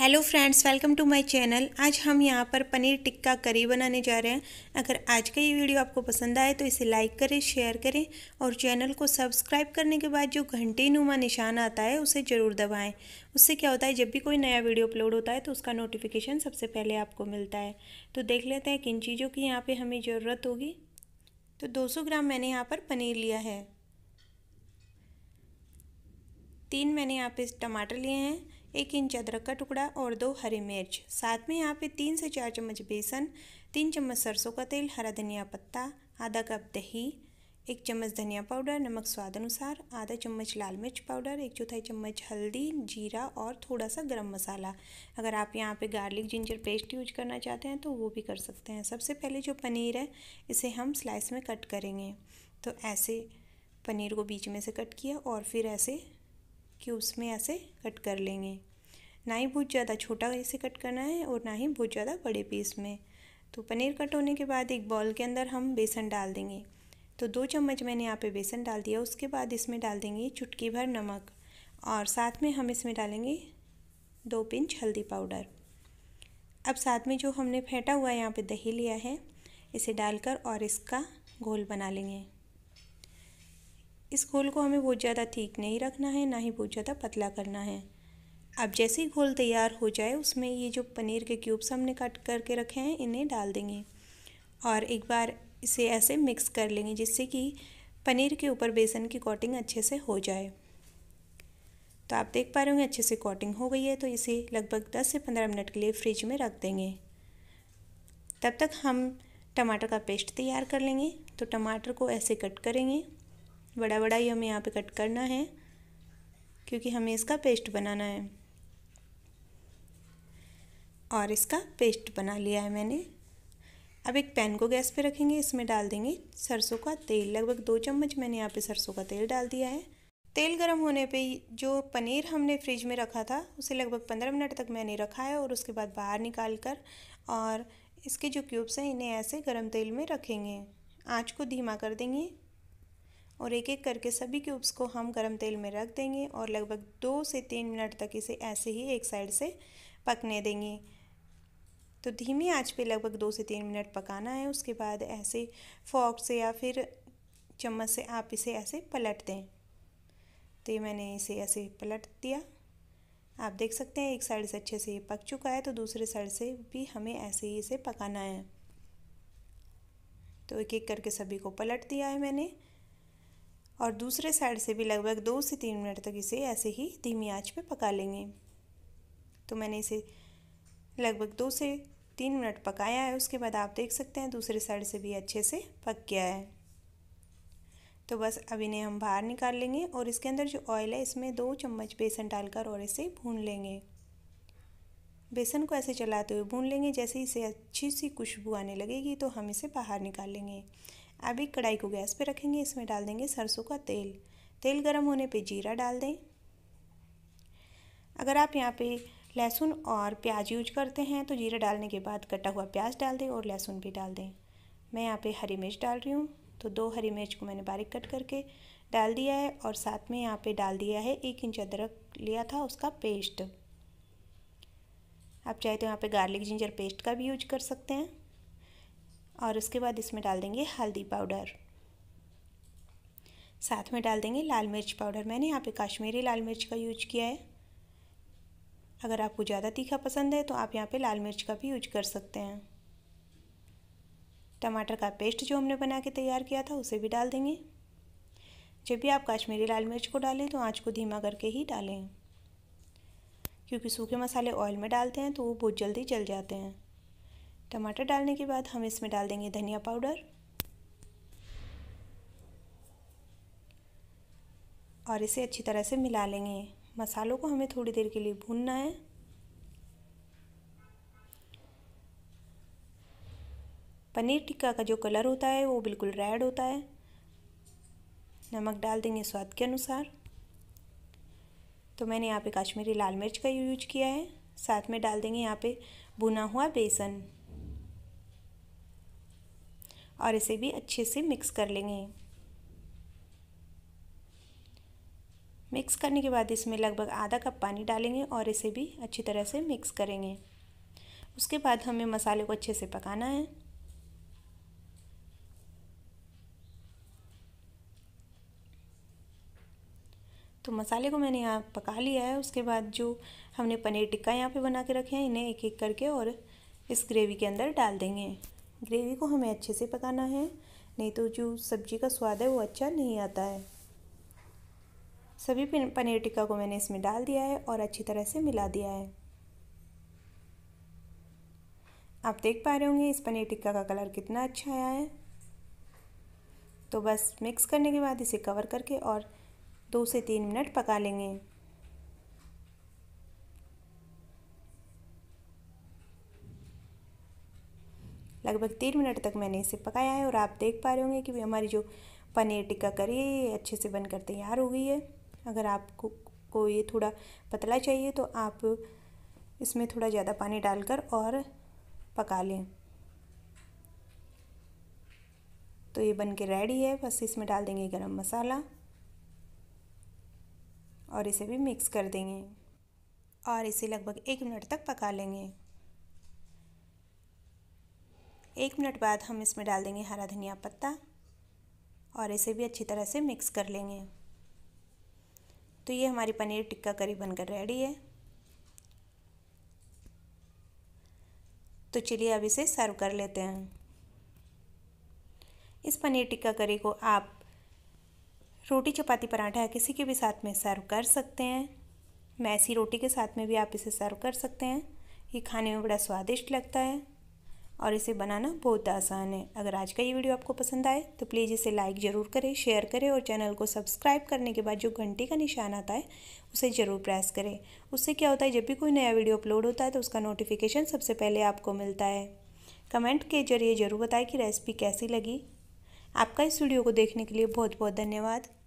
hello friends welcome to my channel आज हम यहाँ पर पनीर टिक्का करी बनाने जा रहे हैं अगर आज का ये वीडियो आपको पसंद आए तो इसे लाइक करें शेयर करें और चैनल को सब्सक्राइब करने के बाद जो घंटी नुमा निशान आता है उसे ज़रूर दबाएं उससे क्या होता है जब भी कोई नया वीडियो अपलोड होता है तो उसका नोटिफिकेशन सबसे पहले आपको मिलता है तो देख लेते हैं किन चीज़ों की यहाँ पर हमें ज़रूरत होगी तो दो ग्राम मैंने यहाँ पर पनीर लिया है तीन मैंने यहाँ पर टमाटर लिए हैं एक इंच अदरक का टुकड़ा और दो हरी मिर्च साथ में यहाँ पे तीन से चार चम्मच बेसन तीन चम्मच सरसों का तेल हरा धनिया पत्ता आधा कप दही एक चम्मच धनिया पाउडर नमक स्वाद अनुसार आधा चम्मच लाल मिर्च पाउडर एक चौथाई चम्मच हल्दी जीरा और थोड़ा सा गरम मसाला अगर आप यहाँ पे गार्लिक जिंजर पेस्ट यूज करना चाहते हैं तो वो भी कर सकते हैं सबसे पहले जो पनीर है इसे हम स्लाइस में कट करेंगे तो ऐसे पनीर को बीच में से कट किया और फिर ऐसे कि उसमें ऐसे कट कर लेंगे ना ही बहुत ज़्यादा छोटा इसे कट करना है और ना ही बहुत ज़्यादा बड़े पीस में तो पनीर कट होने के बाद एक बॉल के अंदर हम बेसन डाल देंगे तो दो चम्मच मैंने यहाँ पे बेसन डाल दिया उसके बाद इसमें डाल देंगे चुटकी भर नमक और साथ में हम इसमें डालेंगे दो पिंच हल्दी पाउडर अब साथ में जो हमने फेंटा हुआ यहाँ पे दही लिया है इसे डालकर और इसका घोल बना लेंगे इस घोल को हमें बहुत ज़्यादा ठीक नहीं रखना है ना ही बहुत ज़्यादा पतला करना है अब जैसे ही घोल तैयार हो जाए उसमें ये जो पनीर के क्यूब्स हमने कट करके रखे हैं इन्हें डाल देंगे और एक बार इसे ऐसे मिक्स कर लेंगे जिससे कि पनीर के ऊपर बेसन की कोटिंग अच्छे से हो जाए तो आप देख पा रहे होंगे अच्छे से कोटिंग हो गई है तो इसे लगभग 10 से 15 मिनट के लिए फ्रिज में रख देंगे तब तक हम टमाटर का पेस्ट तैयार कर लेंगे तो टमाटर को ऐसे कट करेंगे बड़ा बड़ा ही हमें यहाँ पे कट करना है क्योंकि हमें इसका पेस्ट बनाना है और इसका पेस्ट बना लिया है मैंने अब एक पैन को गैस पे रखेंगे इसमें डाल देंगे सरसों का तेल लगभग दो चम्मच मैंने यहाँ पे सरसों का तेल डाल दिया है तेल गर्म होने पे जो पनीर हमने फ्रिज में रखा था उसे लगभग पंद्रह मिनट तक मैंने रखा है और उसके बाद बाहर निकाल कर और इसके जो क्यूब्स हैं इन्हें ऐसे गर्म तेल में रखेंगे आँच को धीमा कर देंगे और एक एक करके सभी क्यूब्स को हम गरम तेल में रख देंगे और लगभग दो से तीन मिनट तक इसे ऐसे ही एक साइड से पकने देंगे तो धीमी आंच पे लगभग दो से तीन मिनट पकाना है उसके बाद ऐसे फॉक से या फिर चम्मच से आप इसे ऐसे पलट दें तो ये मैंने इसे ऐसे पलट दिया आप देख सकते हैं एक साइड से अच्छे से ये पक चुका है तो दूसरे साइड से भी हमें ऐसे ही इसे पकाना है तो एक एक करके सभी को पलट दिया है मैंने और दूसरे साइड से भी लगभग दो से तीन मिनट तक इसे ऐसे ही धीमी आंच पे पका लेंगे तो मैंने इसे लगभग दो से तीन मिनट पकाया है उसके बाद आप देख सकते हैं दूसरे साइड से भी अच्छे से पक गया है तो बस अब इन्हें हम बाहर निकाल लेंगे और इसके अंदर जो ऑयल है इसमें दो चम्मच बेसन डालकर और इसे भून लेंगे बेसन को ऐसे चलाते हुए भून लेंगे जैसे इसे अच्छी सी खुशबू आने लगेगी तो हम इसे बाहर निकाल लेंगे अब एक कढ़ाई को गैस पे रखेंगे इसमें डाल देंगे सरसों का तेल तेल गर्म होने पे जीरा डाल दें अगर आप यहाँ पे लहसुन और प्याज यूज करते हैं तो जीरा डालने के बाद कटा हुआ प्याज डाल दें और लहसुन भी डाल दें मैं यहाँ पे हरी मिर्च डाल रही हूँ तो दो हरी मिर्च को मैंने बारीक कट करके डाल दिया है और साथ में यहाँ पे डाल दिया है एक इंच अदरक लिया था उसका पेस्ट आप चाहे तो यहाँ पे गार्लिक जिंजर पेस्ट का भी यूज कर सकते हैं और उसके बाद इसमें डाल देंगे हल्दी पाउडर साथ में डाल देंगे लाल मिर्च पाउडर मैंने यहाँ पे कश्मीरी लाल मिर्च का यूज किया है अगर आपको ज़्यादा तीखा पसंद है तो आप यहाँ पे लाल मिर्च का भी यूज कर सकते हैं टमाटर का पेस्ट जो हमने बना के तैयार किया था उसे भी डाल देंगे जब भी आप काश्मीरी लाल मिर्च को डालें तो आँच को धीमा करके ही डालें क्योंकि सूखे मसाले ऑयल में डालते हैं तो वो बहुत जल्दी जल जाते हैं टमाटर डालने के बाद हम इसमें डाल देंगे धनिया पाउडर और इसे अच्छी तरह से मिला लेंगे मसालों को हमें थोड़ी देर के लिए भूनना है पनीर टिक्का का जो कलर होता है वो बिल्कुल रेड होता है नमक डाल देंगे स्वाद के अनुसार तो मैंने यहाँ पे कश्मीरी लाल मिर्च का यूज किया है साथ में डाल देंगे यहाँ पे भुना हुआ बेसन और इसे भी अच्छे से मिक्स कर लेंगे मिक्स करने के बाद इसमें लगभग आधा कप पानी डालेंगे और इसे भी अच्छी तरह से मिक्स करेंगे उसके बाद हमें मसाले को अच्छे से पकाना है तो मसाले को मैंने यहाँ पका लिया है उसके बाद जो हमने पनीर टिक्का यहाँ पे बना के रखे हैं इन्हें एक एक करके और इस ग्रेवी के अंदर डाल देंगे ग्रेवी को हमें अच्छे से पकाना है नहीं तो जो सब्ज़ी का स्वाद है वो अच्छा नहीं आता है सभी पनीर टिक्का को मैंने इसमें डाल दिया है और अच्छी तरह से मिला दिया है आप देख पा रहे होंगे इस पनीर टिक्का का कलर कितना अच्छा आया है तो बस मिक्स करने के बाद इसे कवर करके और दो से तीन मिनट पका लेंगे लगभग तीन मिनट तक मैंने इसे पकाया है और आप देख पा रहे होंगे कि हमारी जो पनीर टिक्का करी है ये अच्छे से बनकर तैयार हो गई है अगर आपको को ये थोड़ा पतला चाहिए तो आप इसमें थोड़ा ज़्यादा पानी डालकर और पका लें तो ये बन के रेडी है बस इसमें डाल देंगे गरम मसाला और इसे भी मिक्स कर देंगे और इसे लगभग एक मिनट तक पका लेंगे एक मिनट बाद हम इसमें डाल देंगे हरा धनिया पत्ता और इसे भी अच्छी तरह से मिक्स कर लेंगे तो ये हमारी पनीर टिक्का करी बनकर रेडी है तो चलिए अब इसे सर्व कर लेते हैं इस पनीर टिक्का करी को आप रोटी चपाती पराठा या किसी के भी साथ में सर्व कर सकते हैं मैसी रोटी के साथ में भी आप इसे सर्व कर सकते हैं ये खाने में बड़ा स्वादिष्ट लगता है और इसे बनाना बहुत आसान है अगर आज का ये वीडियो आपको पसंद आए तो प्लीज़ इसे लाइक ज़रूर करें शेयर करें और चैनल को सब्सक्राइब करने के बाद जो घंटी का निशान आता है उसे ज़रूर प्रेस करें उससे क्या होता है जब भी कोई नया वीडियो अपलोड होता है तो उसका नोटिफिकेशन सबसे पहले आपको मिलता है कमेंट के जरिए ज़रूर बताएं कि रेसिपी कैसी लगी आपका इस वीडियो को देखने के लिए बहुत बहुत धन्यवाद